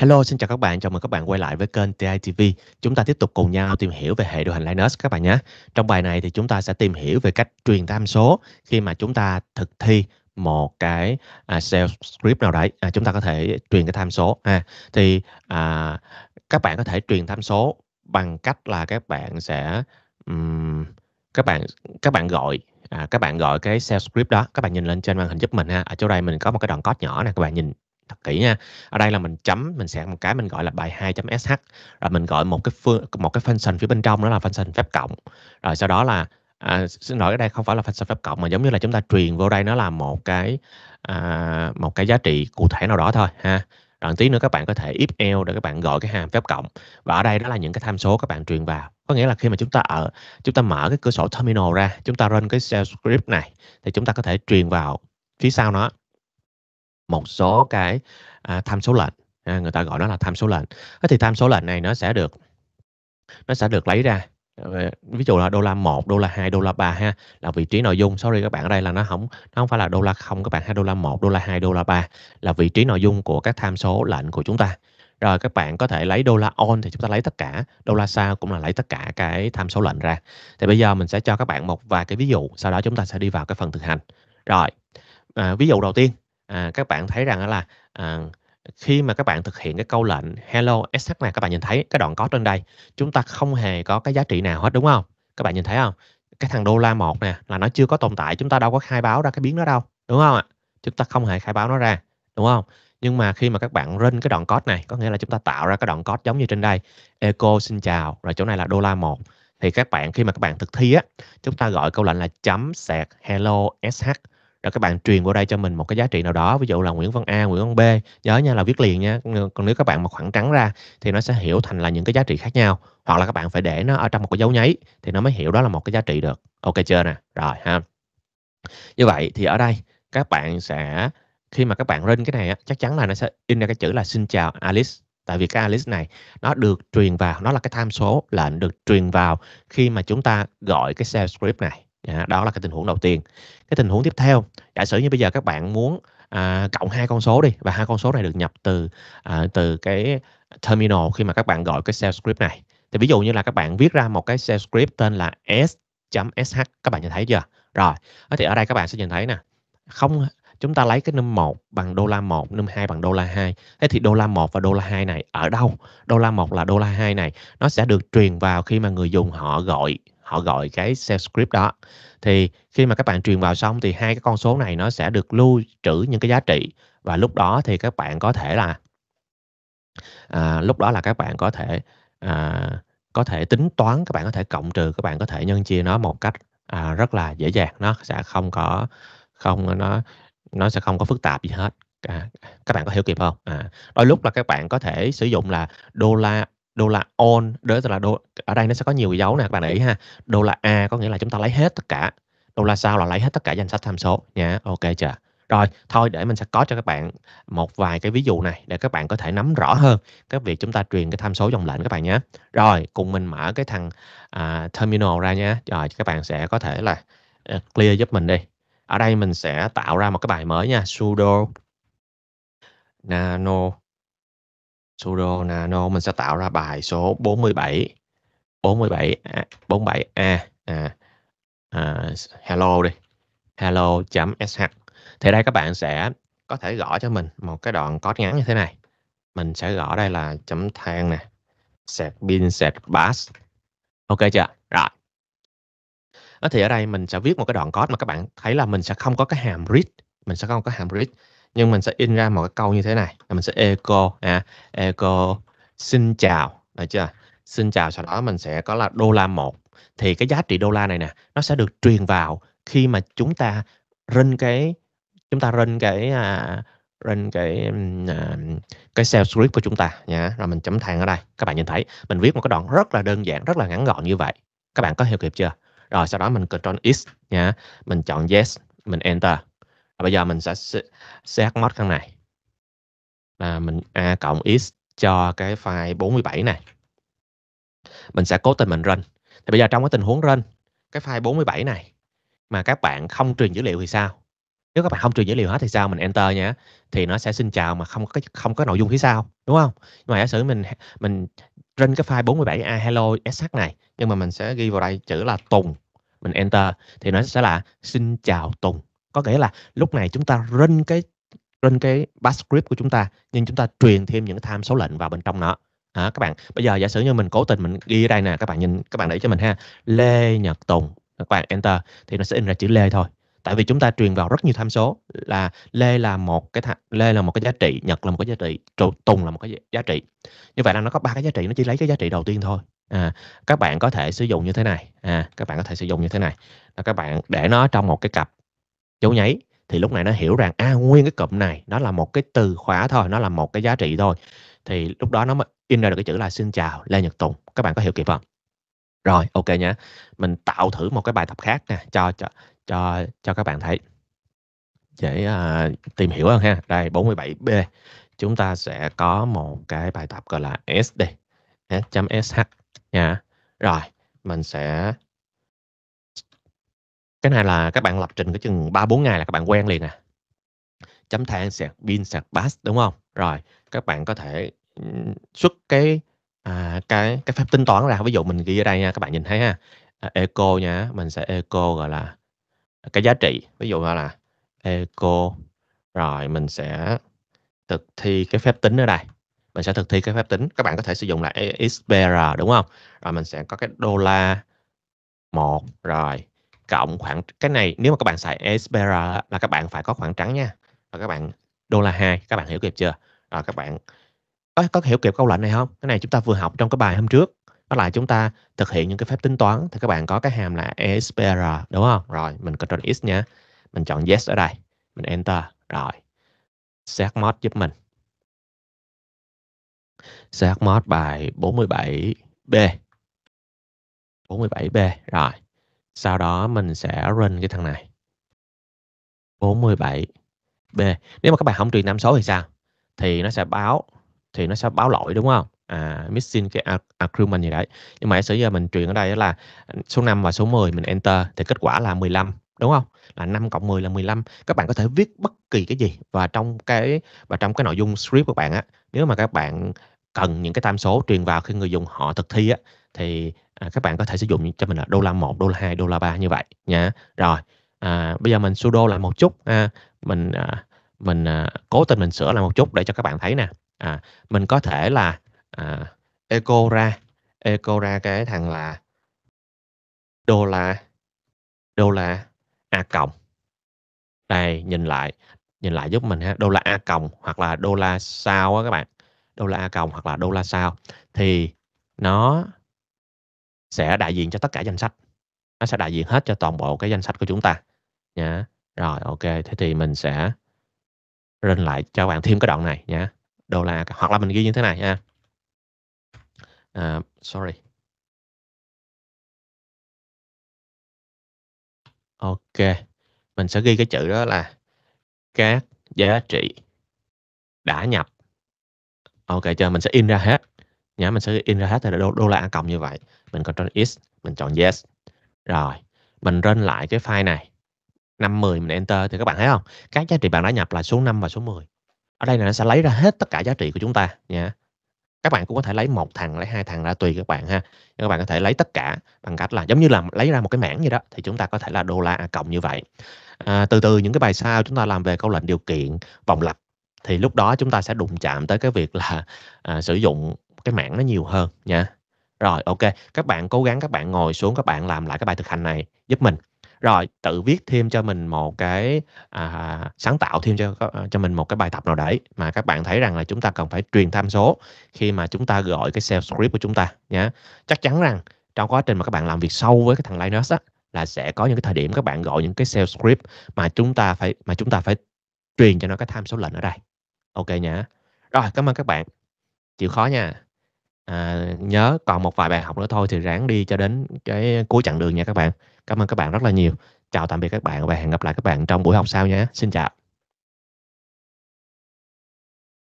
Hello, xin chào các bạn. Chào mừng các bạn quay lại với kênh TITV. Chúng ta tiếp tục cùng nhau tìm hiểu về hệ điều hành Linux các bạn nhé. Trong bài này thì chúng ta sẽ tìm hiểu về cách truyền tham số khi mà chúng ta thực thi một cái à, shell script nào đấy. À, chúng ta có thể truyền cái tham số. À, thì à, các bạn có thể truyền tham số bằng cách là các bạn sẽ um, các bạn các bạn gọi à, các bạn gọi cái shell script đó các bạn nhìn lên trên màn hình giúp mình ha ở chỗ đây mình có một cái đoạn code nhỏ nè các bạn nhìn thật kỹ nha ở đây là mình chấm mình sẽ một cái mình gọi là bài 2.sh rồi mình gọi một cái phương một cái function phía bên trong đó là function phép cộng rồi sau đó là à, xin lỗi ở đây không phải là function phép cộng mà giống như là chúng ta truyền vô đây nó là một cái à, một cái giá trị cụ thể nào đó thôi ha rồi tí nữa các bạn có thể if else để các bạn gọi cái hàm phép cộng và ở đây đó là những cái tham số các bạn truyền vào có nghĩa là khi mà chúng ta ở chúng ta mở cái cửa sổ terminal ra chúng ta run cái shell script này thì chúng ta có thể truyền vào phía sau nó một số cái à, tham số lệnh à, người ta gọi nó là tham số lệnh à, thì tham số lệnh này nó sẽ được nó sẽ được lấy ra ví dụ là đô la 1, đô la 2, đô la 3 ha là vị trí nội dung. Sorry các bạn ở đây là nó không nó không phải là đô la không các bạn ha, đô la 1, đô la 2, đô la 3 là vị trí nội dung của các tham số lệnh của chúng ta. Rồi các bạn có thể lấy đô la on thì chúng ta lấy tất cả, đô la sao cũng là lấy tất cả cái tham số lệnh ra. Thì bây giờ mình sẽ cho các bạn một vài cái ví dụ, sau đó chúng ta sẽ đi vào cái phần thực hành. Rồi. À, ví dụ đầu tiên à, các bạn thấy rằng là à, khi mà các bạn thực hiện cái câu lệnh hello sh này các bạn nhìn thấy cái đoạn code trên đây chúng ta không hề có cái giá trị nào hết đúng không các bạn nhìn thấy không cái thằng đô la một nè là nó chưa có tồn tại chúng ta đâu có khai báo ra cái biến đó đâu đúng không ạ chúng ta không hề khai báo nó ra đúng không nhưng mà khi mà các bạn run cái đoạn code này có nghĩa là chúng ta tạo ra cái đoạn code giống như trên đây echo xin chào rồi chỗ này là đô la một thì các bạn khi mà các bạn thực thi á chúng ta gọi câu lệnh là chấm sạc hello sh rồi các bạn truyền vô đây cho mình một cái giá trị nào đó ví dụ là Nguyễn Văn A Nguyễn Văn B nhớ nha là viết liền nha còn nếu các bạn mà khoảng trắng ra thì nó sẽ hiểu thành là những cái giá trị khác nhau hoặc là các bạn phải để nó ở trong một cái dấu nháy thì nó mới hiểu đó là một cái giá trị được ok chưa nè rồi ha như vậy thì ở đây các bạn sẽ khi mà các bạn lên cái này chắc chắn là nó sẽ in ra cái chữ là xin chào Alice tại vì cái Alice này nó được truyền vào nó là cái tham số lệnh được truyền vào khi mà chúng ta gọi cái shell script này à, đó là cái tình huống đầu tiên cái tình huống tiếp theo giả sử như bây giờ các bạn muốn à, cộng hai con số đi và hai con số này được nhập từ à, từ cái terminal khi mà các bạn gọi cái sales script này thì ví dụ như là các bạn viết ra một cái sales script tên là s.sh các bạn nhìn thấy chưa rồi thì ở đây các bạn sẽ nhìn thấy nè không chúng ta lấy cái num 1 bằng đô la 1, num 2 bằng đô la 2. Thế thì đô la 1 và đô la 2 này ở đâu? Đô la 1 là đô la 2 này nó sẽ được truyền vào khi mà người dùng họ gọi họ gọi cái sales script đó thì khi mà các bạn truyền vào xong thì hai cái con số này nó sẽ được lưu trữ những cái giá trị và lúc đó thì các bạn có thể là à, lúc đó là các bạn có thể à, có thể tính toán các bạn có thể cộng trừ các bạn có thể nhân chia nó một cách à, rất là dễ dàng nó sẽ không có không nó nó sẽ không có phức tạp gì hết à, các bạn có hiểu kịp không à, đôi lúc là các bạn có thể sử dụng là đô la đô la on đó là đô ở đây nó sẽ có nhiều dấu nè các bạn để ý ha đô la a có nghĩa là chúng ta lấy hết tất cả đô la sao là lấy hết tất cả danh sách tham số nhé, dạ, ok chưa rồi thôi để mình sẽ có cho các bạn một vài cái ví dụ này để các bạn có thể nắm rõ hơn cái việc chúng ta truyền cái tham số dòng lệnh các bạn nhé rồi cùng mình mở cái thằng à, terminal ra nhé rồi các bạn sẽ có thể là ờ, clear giúp mình đi ở đây mình sẽ tạo ra một cái bài mới nha sudo nano sudo nano mình sẽ tạo ra bài số 47 47 47a à, à hello đi hello.sh thì đây các bạn sẽ có thể gõ cho mình một cái đoạn code ngắn như thế này mình sẽ gõ đây là chấm than nè set bin, set bass ok chưa rồi ờ, thì ở đây mình sẽ viết một cái đoạn code mà các bạn thấy là mình sẽ không có cái hàm read mình sẽ không có hàm read nhưng mình sẽ in ra một cái câu như thế này là mình sẽ echo à, echo xin chào được chưa xin chào sau đó mình sẽ có là đô la một thì cái giá trị đô la này nè nó sẽ được truyền vào khi mà chúng ta run cái chúng ta run cái à, run cái à, cái sales script của chúng ta nha rồi mình chấm than ở đây các bạn nhìn thấy mình viết một cái đoạn rất là đơn giản rất là ngắn gọn như vậy các bạn có hiểu kịp chưa rồi sau đó mình control x nha mình chọn yes mình enter bây giờ mình sẽ ch mod căn này là mình a cộng x cho cái file 47 này mình sẽ cố tình mình run thì bây giờ trong cái tình huống run cái file 47 này mà các bạn không truyền dữ liệu thì sao nếu các bạn không truyền dữ liệu hết thì sao mình enter nhé thì nó sẽ xin chào mà không có không có nội dung phía sau đúng không nhưng mà giả sử mình mình run cái file 47 a à, hello sh này nhưng mà mình sẽ ghi vào đây chữ là tùng mình enter thì nó sẽ là xin chào tùng có nghĩa là lúc này chúng ta run cái run cái bash script của chúng ta nhưng chúng ta truyền thêm những tham số lệnh vào bên trong nó à, các bạn bây giờ giả sử như mình cố tình mình ghi đây nè các bạn nhìn các bạn để cho mình ha lê nhật tùng các bạn enter thì nó sẽ in ra chữ lê thôi tại vì chúng ta truyền vào rất nhiều tham số là lê là một cái th- lê là một cái giá trị nhật là một cái giá trị tùng là một cái giá trị như vậy là nó có ba cái giá trị nó chỉ lấy cái giá trị đầu tiên thôi à, các bạn có thể sử dụng như thế này à, các bạn có thể sử dụng như thế này là các bạn để nó trong một cái cặp chủ nhảy thì lúc này nó hiểu rằng a à, nguyên cái cụm này nó là một cái từ khóa thôi nó là một cái giá trị thôi thì lúc đó nó mới in ra được cái chữ là xin chào Lê Nhật Tùng các bạn có hiểu kịp không rồi ok nhé mình tạo thử một cái bài tập khác nè cho cho cho cho các bạn thấy để uh, tìm hiểu hơn ha đây 47b chúng ta sẽ có một cái bài tập gọi là sd s.sh nha rồi mình sẽ cái này là các bạn lập trình cái chừng 3 4 ngày là các bạn quen liền à. Chấm than sạc pin sạc bass đúng không? Rồi, các bạn có thể xuất cái à, cái cái phép tính toán ra ví dụ mình ghi ở đây nha các bạn nhìn thấy ha à, eco nha mình sẽ eco gọi là cái giá trị ví dụ là eco rồi mình sẽ thực thi cái phép tính ở đây mình sẽ thực thi cái phép tính các bạn có thể sử dụng là xpr đúng không rồi mình sẽ có cái đô la một rồi cộng khoảng cái này nếu mà các bạn xài Espera là các bạn phải có khoảng trắng nha và các bạn đô la hai các bạn hiểu kịp chưa rồi các bạn có có hiểu kịp câu lệnh này không cái này chúng ta vừa học trong cái bài hôm trước đó là chúng ta thực hiện những cái phép tính toán thì các bạn có cái hàm là Espera đúng không rồi mình control x nha mình chọn yes ở đây mình enter rồi set mod giúp mình set mod bài 47 b 47 b rồi sau đó mình sẽ run cái thằng này. 47. B. Nếu mà các bạn không truyền năm số thì sao? Thì nó sẽ báo thì nó sẽ báo lỗi đúng không? À, missing cái argument gì đấy. Nhưng mà giả sử giờ mình truyền ở đây là số 5 và số 10 mình enter thì kết quả là 15 đúng không? Là 5 cộng 10 là 15. Các bạn có thể viết bất kỳ cái gì và trong cái và trong cái nội dung script của bạn á, nếu mà các bạn cần những cái tham số truyền vào khi người dùng họ thực thi á thì à, các bạn có thể sử dụng cho mình là đô la 1, đô la 2, đô la 3 như vậy nha. Rồi, à, bây giờ mình sudo lại một chút à, mình à, mình à, cố tình mình sửa lại một chút để cho các bạn thấy nè. À, mình có thể là à, echo ra echo ra cái thằng là đô la đô la a cộng. Đây, nhìn lại nhìn lại giúp mình ha, đô la a cộng hoặc là đô la sao á các bạn. Đô la a cộng hoặc là đô la sao thì nó sẽ đại diện cho tất cả danh sách nó sẽ đại diện hết cho toàn bộ cái danh sách của chúng ta nhá rồi ok thế thì mình sẽ lên lại cho bạn thêm cái đoạn này nhá đô la hoặc là mình ghi như thế này nha uh, à, sorry ok mình sẽ ghi cái chữ đó là các giá trị đã nhập ok chờ mình sẽ in ra hết nhá mình sẽ in ra hết là đô, đô la cộng như vậy mình còn chọn is mình chọn yes rồi mình rên lại cái file này 510 mình enter thì các bạn thấy không các giá trị bạn đã nhập là số 5 và số 10 ở đây là nó sẽ lấy ra hết tất cả giá trị của chúng ta nhé các bạn cũng có thể lấy một thằng lấy hai thằng ra tùy các bạn ha Nhưng các bạn có thể lấy tất cả bằng cách là giống như là lấy ra một cái mảng gì đó thì chúng ta có thể là đô la cộng như vậy à, từ từ những cái bài sau chúng ta làm về câu lệnh điều kiện vòng lặp thì lúc đó chúng ta sẽ đụng chạm tới cái việc là à, sử dụng cái mảng nó nhiều hơn nha rồi ok các bạn cố gắng các bạn ngồi xuống các bạn làm lại cái bài thực hành này giúp mình rồi tự viết thêm cho mình một cái à, sáng tạo thêm cho cho mình một cái bài tập nào đấy mà các bạn thấy rằng là chúng ta cần phải truyền tham số khi mà chúng ta gọi cái sales script của chúng ta nhé chắc chắn rằng trong quá trình mà các bạn làm việc sâu với cái thằng Linux á là sẽ có những cái thời điểm các bạn gọi những cái sales script mà chúng ta phải mà chúng ta phải truyền cho nó cái tham số lệnh ở đây ok nhá rồi cảm ơn các bạn chịu khó nha à, nhớ còn một vài bài học nữa thôi thì ráng đi cho đến cái cuối chặng đường nha các bạn. Cảm ơn các bạn rất là nhiều. Chào tạm biệt các bạn và hẹn gặp lại các bạn trong buổi học sau nhé. Xin chào.